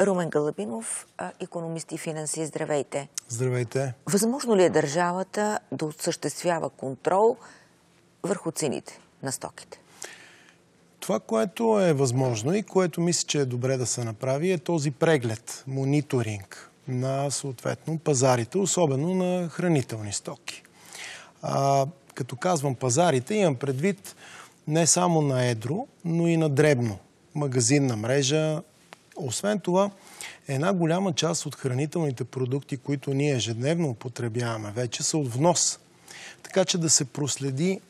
Румен Галабинов, економист и финанси. Здравейте. Здравейте. Възможно ли е държавата да осъществява контрол върху цените на стоките? Това, което е възможно и което мисля, че е добре да се направи, е този преглед, мониторинг на съответно пазарите, особено на хранителни стоки. А, като казвам пазарите, имам предвид не само на едро, но и на дребно. Магазинна мрежа, освен това, една голяма част от хранителните продукти, които ние ежедневно употребяваме вече, са от внос. Така че да се проследи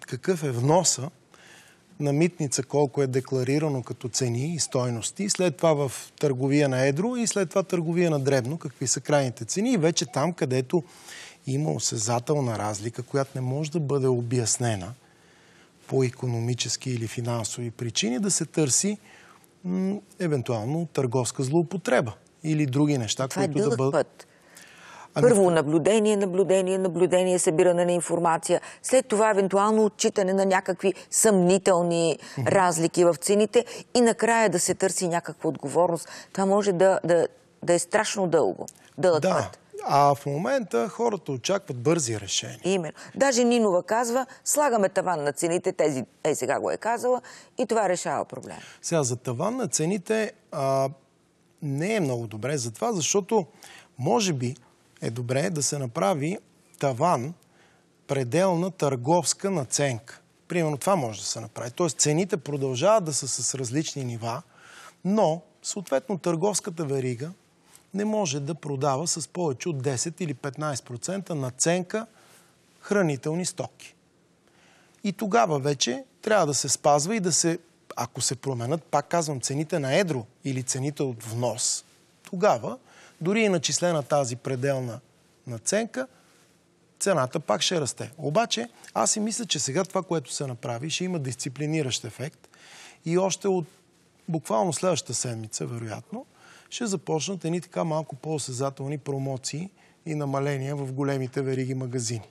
какъв е вноса на митница, колко е декларирано като цени и стойности, след това в търговия на едро и след това търговия на дребно, какви са крайните цени и вече там, където има осезателна разлика, която не може да бъде обяснена по економически или финансови причини, да се търси евентуално търговска злоупотреба или други неща, Това е които е да бъдат... Път. Ами Първо наблюдение, наблюдение, наблюдение, събиране на информация, след това евентуално отчитане на някакви съмнителни разлики в цените и накрая да се търси някаква отговорност. Това може да, да, да е страшно дълго, дълъг да. път. А в момента хората очакват бързи решения. Именно. Даже Нинова казва, слагаме таван на цените, тези, ей сега го е казала, и това решава проблема. Сега за таван на цените а, не е много добре за това, защото може би е добре да се направи таван, пределна търговска наценка. Примерно това може да се направи. Тоест цените продължават да са с различни нива, но съответно търговската верига не може да продава с повече от 10 или 15% наценка хранителни стоки. И тогава вече трябва да се спазва и да се, ако се променят, пак казвам, цените на едро или цените от внос, тогава, дори и начислена тази пределна наценка, цената пак ще расте. Обаче, аз и мисля, че сега това, което се направи, ще има дисциплиниращ ефект и още от буквално следващата седмица, вероятно, ще започнат едни така малко по-осезателни промоции и намаления в големите вериги магазини.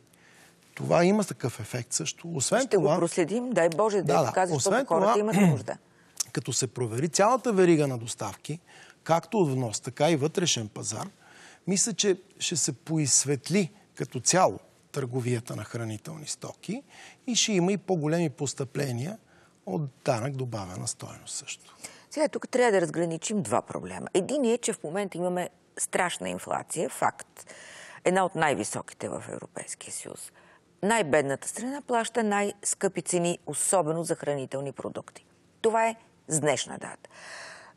Това има такъв ефект също. Освен ще това, го проследим, дай Боже, да, да, да кажеш, защото хората имат нужда. Като се провери цялата верига на доставки, както от внос, така и вътрешен пазар, мисля, че ще се поисветли като цяло търговията на хранителни стоки и ще има и по-големи постъпления от данък добавена стоеност също. Сега тук трябва да разграничим два проблема. Един е, че в момента имаме страшна инфлация, факт. Една от най-високите в Европейския съюз. Най-бедната страна плаща най-скъпи цени, особено за хранителни продукти. Това е с днешна дата.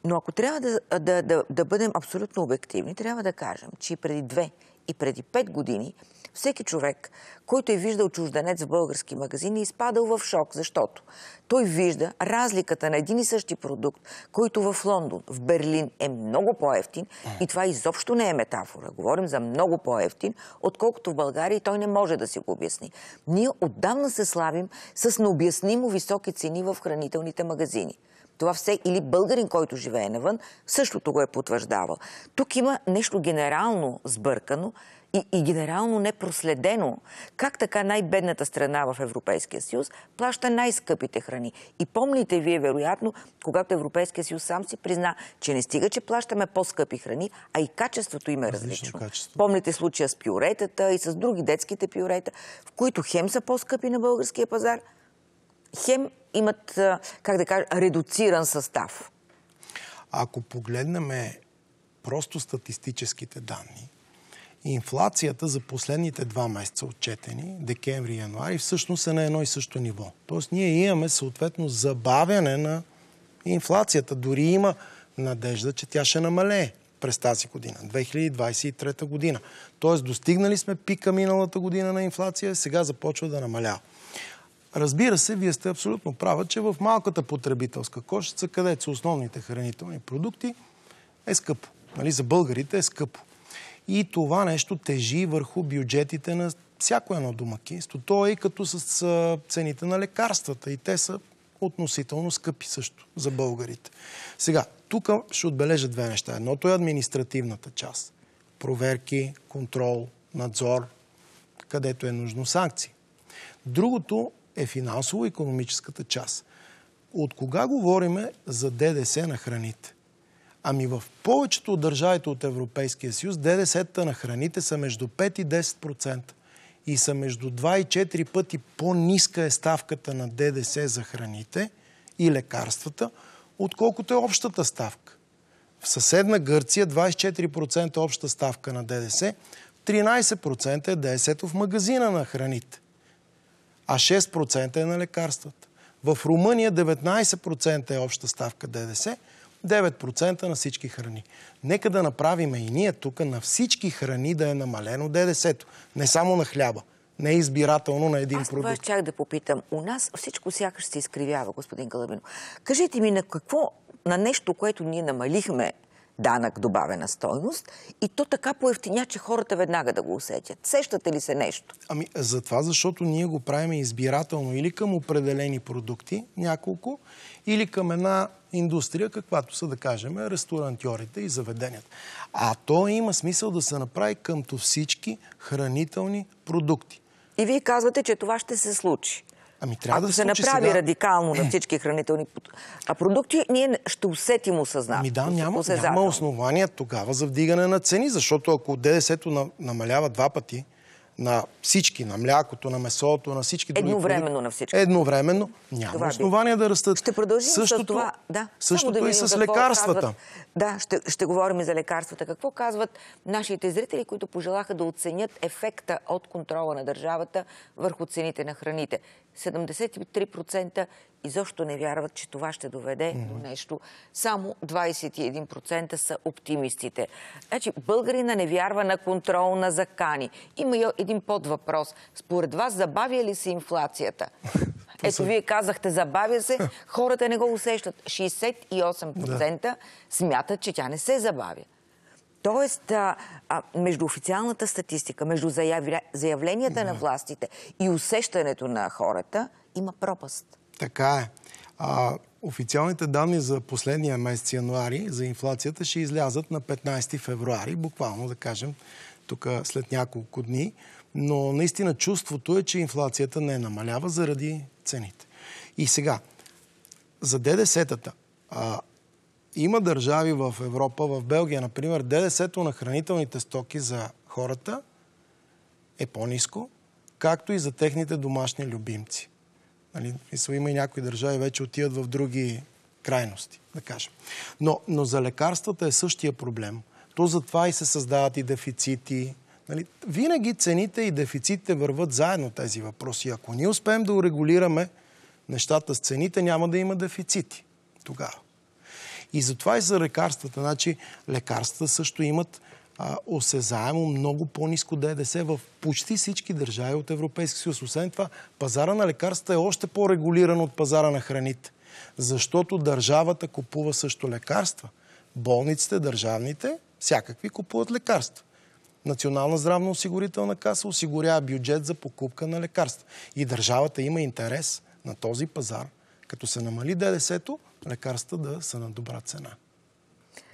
Но ако трябва да, да, да, да бъдем абсолютно обективни, трябва да кажем, че преди две и преди 5 години, всеки човек, който е виждал чужденец в български магазини, е изпадал в шок, защото той вижда разликата на един и същи продукт, който в Лондон, в Берлин е много по-ефтин и това изобщо не е метафора. Говорим за много по-ефтин, отколкото в България и той не може да си го обясни. Ние отдавна се славим с необяснимо високи цени в хранителните магазини. Това все или българин, който живее навън, същото го е потвърждавал. Тук има нещо генерално сбъркано и, и генерално непроследено. Как така най-бедната страна в Европейския съюз плаща най-скъпите храни? И помните вие, вероятно, когато Европейския съюз сам си призна, че не стига, че плащаме по-скъпи храни, а и качеството им е различно. различно. Качество. Помните случая с пиоретата и с други детските пиорета, в които хем са по-скъпи на българския пазар, хем имат, как да кажа, редуциран състав? Ако погледнаме просто статистическите данни, инфлацията за последните два месеца отчетени, декември и януари, всъщност е на едно и също ниво. Тоест ние имаме съответно забавяне на инфлацията. Дори има надежда, че тя ще намалее през тази година, 2023 година. Тоест достигнали сме пика миналата година на инфлация, сега започва да намалява. Разбира се, вие сте абсолютно права, че в малката потребителска кошица, където са основните хранителни продукти, е скъпо. Нали? За българите е скъпо. И това нещо тежи върху бюджетите на всяко едно домакинство. То е и като с цените на лекарствата. И те са относително скъпи също за българите. Сега, тук ще отбележа две неща. Едното е административната част. Проверки, контрол, надзор, където е нужно санкции. Другото е финансово-економическата част. От кога говориме за ДДС на храните? Ами в повечето от държавите от Европейския съюз ДДС-та на храните са между 5 и 10% и са между 2 и 4 пъти по-ниска е ставката на ДДС за храните и лекарствата, отколкото е общата ставка. В съседна Гърция 24% е обща ставка на ДДС, 13% е ДДС-то в магазина на храните а 6% е на лекарствата. В Румъния 19% е обща ставка ДДС, 9% на всички храни. Нека да направим и ние тук на всички храни да е намалено ДДС-то. Не само на хляба. Не е избирателно на един Аз продукт. Аз това чак да попитам. У нас всичко сякаш се изкривява, господин Калабино. Кажете ми на какво, на нещо, което ние намалихме данък добавена стойност и то така поевтиня, че хората веднага да го усетят. Сещате ли се нещо? Ами за това, защото ние го правим избирателно или към определени продукти, няколко, или към една индустрия, каквато са, да кажем, ресторантьорите и заведенията. А то има смисъл да се направи къмто всички хранителни продукти. И вие казвате, че това ще се случи. Ами трябва Ако да се направи сега... радикално на всички хранителни а продукти, ние ще усетим осъзнато. Ами да, няма, няма основания тогава за вдигане на цени, защото ако ДДС-то намалява два пъти, на всички, на млякото, на месото, на всички други. Едновременно на всички. Едновременно. Няма основания да растат. Ще продължим с това. Същото и с лекарствата. Да, ще, ще говорим и за лекарствата. Какво казват нашите зрители, които пожелаха да оценят ефекта от контрола на държавата върху цените на храните? 73% изобщо не вярват, че това ще доведе mm-hmm. до нещо. Само 21% са оптимистите. Значи, българина не вярва на контрол на закани. Има един подвъпрос. Според вас забавя ли се инфлацията? Ето, вие казахте, забавя се, хората не го усещат. 68% да. смятат, че тя не се забавя. Тоест, а, а, между официалната статистика, между заявленията да. на властите и усещането на хората има пропаст. Така е. А, официалните данни за последния месец януари за инфлацията ще излязат на 15 февруари, буквално да кажем тук след няколко дни. Но наистина чувството е, че инфлацията не намалява заради цените. И сега, за ДДС-тата. А, има държави в Европа, в Белгия, например, ДДС-то на хранителните стоки за хората е по-низко, както и за техните домашни любимци. Нали, мисъл, има и някои държави вече отиват в други крайности, да кажем. Но, но за лекарствата е същия проблем. То затова и се създават и дефицити. Нали, винаги цените и дефицитите върват заедно тези въпроси. Ако ние успеем да урегулираме нещата с цените, няма да има дефицити тогава. И затова и за лекарствата. Значи, лекарствата също имат осезаемо много по-низко ДДС в почти всички държави от Европейски съюз. Освен това, пазара на лекарства е още по-регулиран от пазара на храните, защото държавата купува също лекарства. Болниците, държавните, всякакви купуват лекарства. Национална здравна осигурителна каса осигурява бюджет за покупка на лекарства. И държавата има интерес на този пазар, като се намали ДДС-то, лекарства да са на добра цена.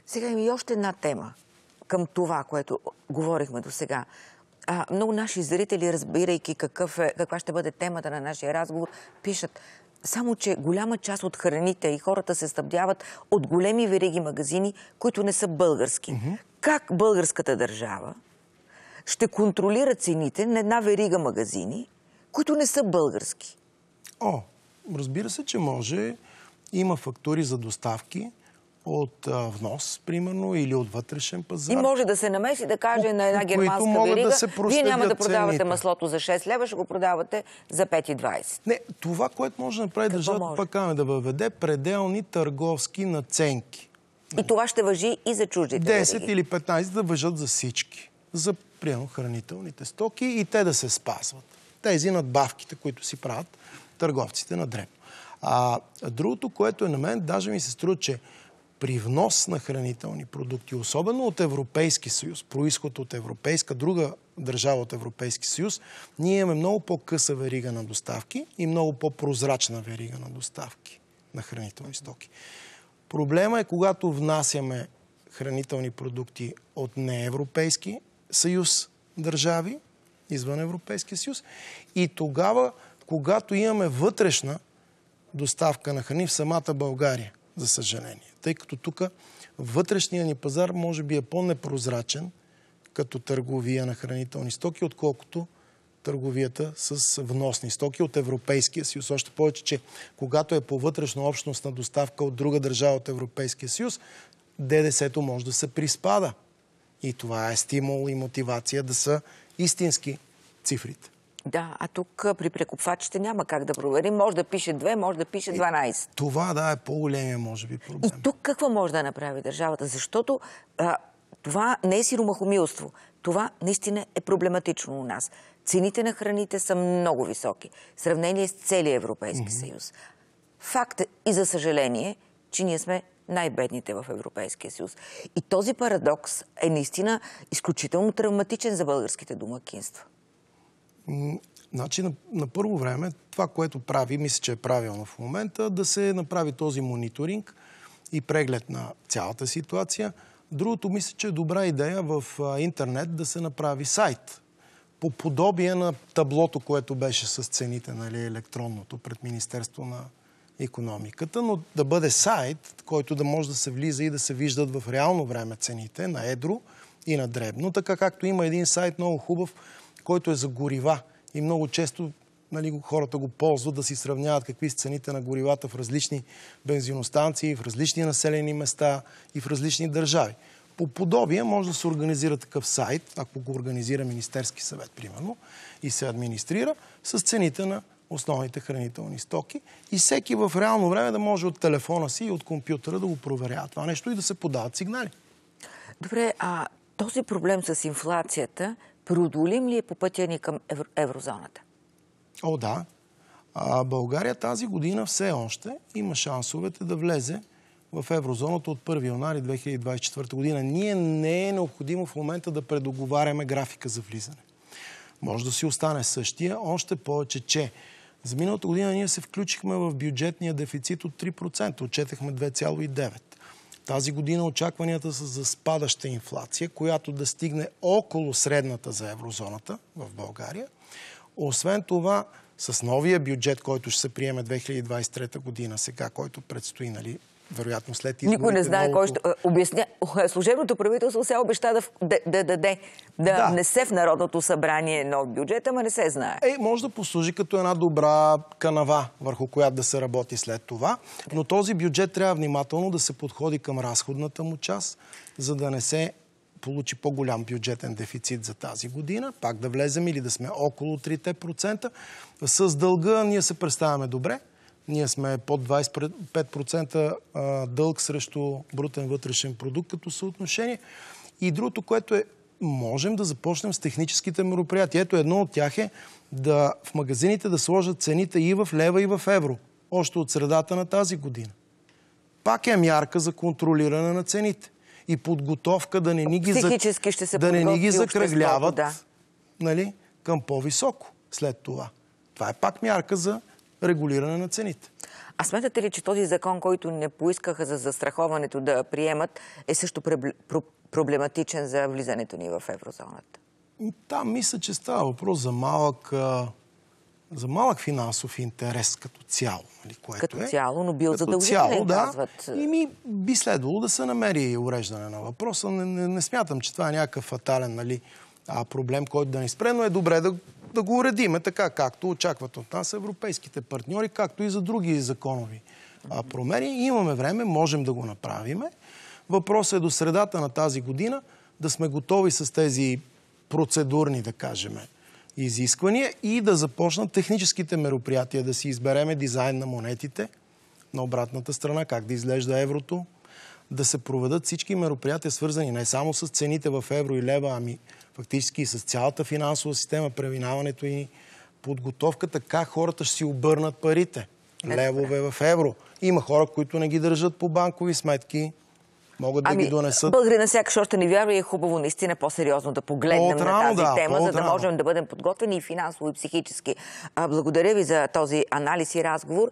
Сега има и още една тема към това, което говорихме до сега. А, много наши зрители, разбирайки какъв е, каква ще бъде темата на нашия разговор, пишат само, че голяма част от храните и хората се стъбдяват от големи вериги магазини, които не са български. Mm -hmm. Как българската държава ще контролира цените на една верига магазини, които не са български? О, разбира се, че може. Има фактури за доставки от а, внос, примерно, или от вътрешен пазар. И може да се намеси да каже на една германска верига, да вие няма да продавате цените. маслото за 6 лева, ще го продавате за 5,20. Не, това, което може да направи държавата, пак каме да въведе пределни търговски наценки. И това ще въжи и за чуждите 10 вериги. или 15 да въжат за всички. За, примерно, хранителните стоки и те да се спазват. Тези надбавките, които си правят търговците на Дреб. А другото, което е на мен, даже ми се струва, че при внос на хранителни продукти, особено от Европейски съюз, происход от европейска друга държава от Европейски съюз, ние имаме много по-къса верига на доставки и много по-прозрачна верига на доставки на хранителни стоки. Проблема е, когато внасяме хранителни продукти от неевропейски съюз държави, извън Европейския съюз, и тогава, когато имаме вътрешна доставка на храни в самата България за съжаление. Тъй като тук вътрешния ни пазар може би е по-непрозрачен като търговия на хранителни стоки, отколкото търговията с вносни стоки от Европейския съюз. Още повече, че когато е по вътрешно общностна доставка от друга държава от Европейския съюз, ДДС-то може да се приспада. И това е стимул и мотивация да са истински цифрите. Да, а тук при прекупвачите няма как да проверим. Може да пише 2, може да пише 12. Е, това, да, е по-големия, може би, проблем. И тук какво може да направи държавата? Защото а, това не е сиромахомилство. Това наистина е проблематично у нас. Цените на храните са много високи. В сравнение с целия Европейски mm-hmm. съюз. Факт е, и за съжаление, че ние сме най-бедните в Европейския съюз. И този парадокс е наистина изключително травматичен за българските домакинства. Значи, на, на първо време, това, което прави, мисля, че е правилно в момента, да се направи този мониторинг и преглед на цялата ситуация. Другото, мисля, че е добра идея в а, интернет да се направи сайт. По подобие на таблото, което беше с цените, нали, електронното пред Министерство на економиката, но да бъде сайт, който да може да се влиза и да се виждат в реално време цените на едро и на дребно, така както има един сайт много хубав, който е за горива. И много често нали, хората го ползват да си сравняват какви са цените на горивата в различни бензиностанции, в различни населени места и в различни държави. По подобие може да се организира такъв сайт, ако го организира Министерски съвет, примерно, и се администрира, с цените на основните хранителни стоки и всеки в реално време да може от телефона си и от компютъра да го проверява това нещо и да се подават сигнали. Добре, а този проблем с инфлацията Продолим ли е по пътя ни към еврозоната? О, да. А, България тази година все още има шансовете да влезе в еврозоната от 1 януари 2024 година. Ние не е необходимо в момента да предоговаряме графика за влизане. Може да си остане същия, още повече, че за миналата година ние се включихме в бюджетния дефицит от 3%, отчетахме 2,9%. Тази година очакванията са за спадаща инфлация, която да стигне около средната за еврозоната в България. Освен това, с новия бюджет, който ще се приеме 2023 година сега, който предстои нали, вероятно след изборите. Никой не знае кой ще е, обясня. Служебното правителство се обеща да, да, да даде, да, да внесе в Народното събрание нов бюджет, ама не се знае. Е, може да послужи като една добра канава, върху която да се работи след това. Но този бюджет трябва внимателно да се подходи към разходната му част, за да не се получи по-голям бюджетен дефицит за тази година, пак да влезем или да сме около 3%. С дълга ние се представяме добре, ние сме под 25% дълг срещу брутен вътрешен продукт като съотношение. И другото, което е, можем да започнем с техническите мероприятия. Ето едно от тях е да в магазините да сложат цените и в лева, и в евро. Още от средата на тази година. Пак е мярка за контролиране на цените. И подготовка да не ни ги, Психически за... да не ни ги закръгляват да. нали, към по-високо след това. Това е пак мярка за регулиране на цените. А смятате ли, че този закон, който не поискаха за застраховането да приемат, е също проблематичен за влизането ни в еврозоната? Там мисля, че става въпрос за малък, за малък финансов интерес като цяло. Нали, което като е. цяло, но бил задължително да. казват. И ми би следвало да се намери уреждане на въпроса. Не, не, не смятам, че това е някакъв фатален нали, проблем, който да ни спре, но е добре да да го уредиме така, както очакват от нас европейските партньори, както и за други законови промени. Имаме време, можем да го направиме. Въпросът е до средата на тази година да сме готови с тези процедурни, да кажем, изисквания и да започнат техническите мероприятия, да си избереме дизайн на монетите на обратната страна, как да изглежда еврото, да се проведат всички мероприятия, свързани не само с цените в евро и лева, ами фактически и с цялата финансова система, превинаването и подготовката, как хората ще си обърнат парите. Е, Левове в евро. Има хора, които не ги държат по банкови сметки, могат да ами, ги донесат. на сякаш още не вярва и е хубаво наистина по-сериозно да погледнем на тази да, тема, за да можем да бъдем подготвени и финансово и психически. благодаря ви за този анализ и разговор.